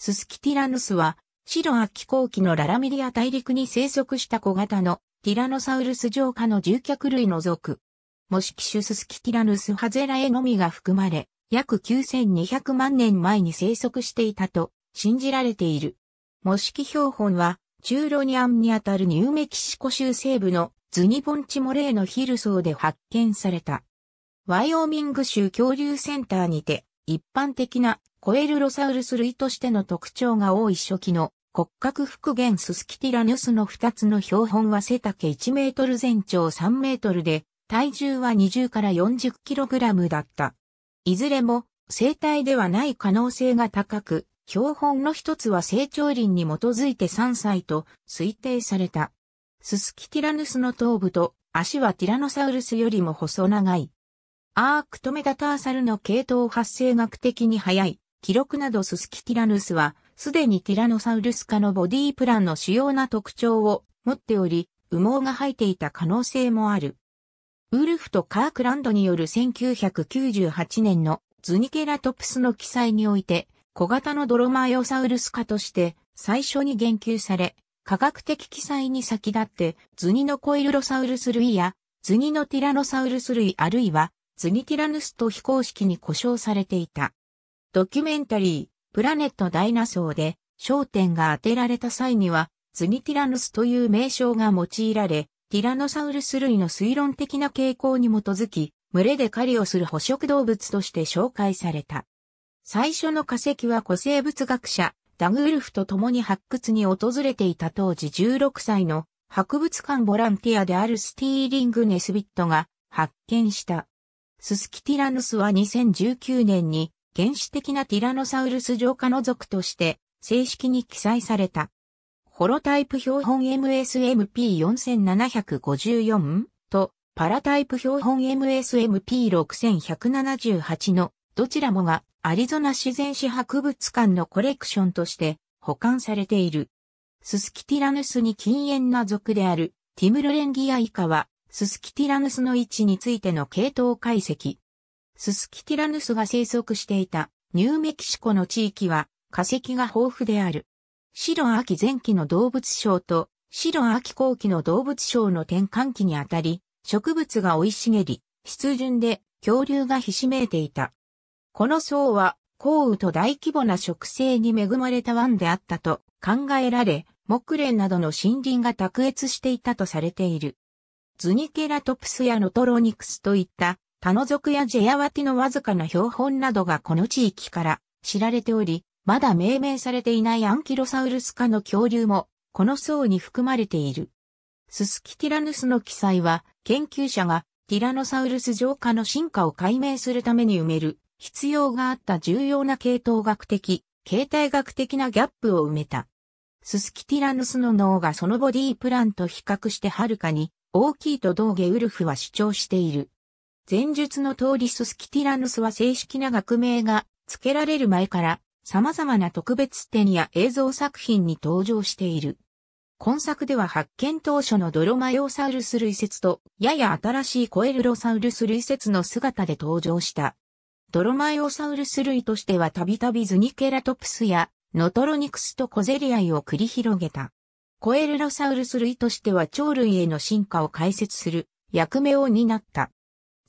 ススキティラヌスは、白亜紀後期のララミリア大陸に生息した小型のティラノサウルス上下の獣脚類の属。モシキ種ススキティラヌスハゼラエのみが含まれ、約9200万年前に生息していたと信じられている。モシキ標本は、中ロニアンにあたるニューメキシコ州西部のズニボンチモレーのヒルソーで発見された。ワイオミング州恐竜センターにて、一般的なコエルロサウルス類としての特徴が多い初期の骨格復元ススキティラヌスの2つの標本は背丈1メートル全長3メートルで、体重は20から40キログラムだった。いずれも生体ではない可能性が高く、標本の一つは成長林に基づいて3歳と推定された。ススキティラヌスの頭部と足はティラノサウルスよりも細長い。アークトメタターサルの系統発生学的に早い記録などススキティラヌスは、すでにティラノサウルス科のボディープランの主要な特徴を持っており、羽毛が生えていた可能性もある。ウルフとカークランドによる1998年のズニケラトプスの記載において、小型のドロマイオサウルス科として最初に言及され、科学的記載に先立ってズニのコイルロサウルス類やズニのティラノサウルス類あるいはズニティラヌスと非公式に呼称されていた。ドキュメンタリー、プラネットダイナソーで焦点が当てられた際には、ズニティラヌスという名称が用いられ、ティラノサウルス類の推論的な傾向に基づき、群れで狩りをする捕食動物として紹介された。最初の化石は古生物学者、ダグウルフと共に発掘に訪れていた当時16歳の博物館ボランティアであるスティーリング・ネスビットが発見した。ススキティラヌスは2019年に原始的なティラノサウルス上科の族として正式に記載された。ホロタイプ標本 MSMP4754 とパラタイプ標本 MSMP6178 のどちらもがアリゾナ自然史博物館のコレクションとして保管されている。ススキティラヌスに禁煙な族であるティムルレンギア以下はススキティラヌスの位置についての系統解析、ススキティラヌスが生息していたニューメキシコの地域は化石が豊富である。白秋前期の動物省と白秋後期の動物省の転換期にあたり、植物が生い茂り、湿潤で恐竜がひしめいていた。この層は、降雨と大規模な植生に恵まれた湾であったと考えられ、木蓮などの森林が卓越していたとされている。ズニケラトプスやノトロニクスといったタノ族やジェヤワティのわずかな標本などがこの地域から知られており、まだ命名されていないアンキロサウルス科の恐竜も、この層に含まれている。ススキティラヌスの記載は、研究者がティラノサウルス上下の進化を解明するために埋める必要があった重要な系統学的、形態学的なギャップを埋めた。ススキティラヌスの脳がそのボディープランと比較してはるかに大きいと道下ウルフは主張している。前述の通りススキティラヌスは正式な学名が付けられる前から様々な特別展や映像作品に登場している。今作では発見当初のドロマヨサウルス類説と、やや新しいコエルロサウルス類説の姿で登場した。ドロマヨサウルス類としてはたびたびズニケラトプスやノトロニクスと小ゼリアイを繰り広げた。コエルロサウルス類としては鳥類への進化を解説する役目を担った。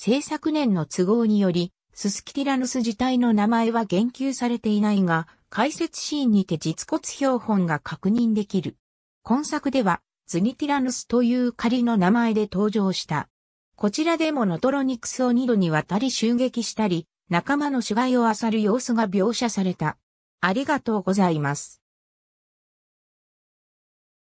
制作年の都合により、ススキティラノス自体の名前は言及されていないが、解説シーンにて実骨標本が確認できる。今作では、ズニティラノスという仮の名前で登場した。こちらでもノトロニクスを二度にわたり襲撃したり、仲間の死骸を漁る様子が描写された。ありがとうございます。